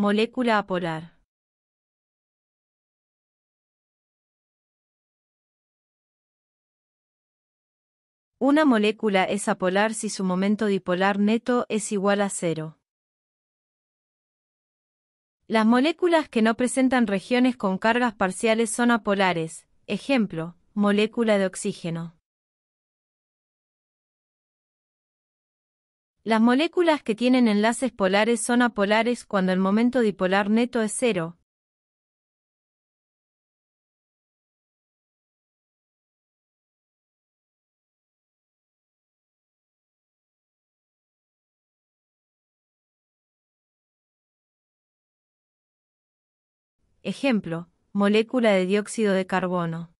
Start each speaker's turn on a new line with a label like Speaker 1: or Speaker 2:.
Speaker 1: Molécula apolar.
Speaker 2: Una molécula es apolar si su momento dipolar neto es igual a cero. Las moléculas que no presentan regiones con cargas parciales son apolares, ejemplo, molécula de oxígeno. Las moléculas que tienen enlaces polares son apolares cuando el momento dipolar neto es cero.
Speaker 1: Ejemplo, molécula de dióxido de carbono.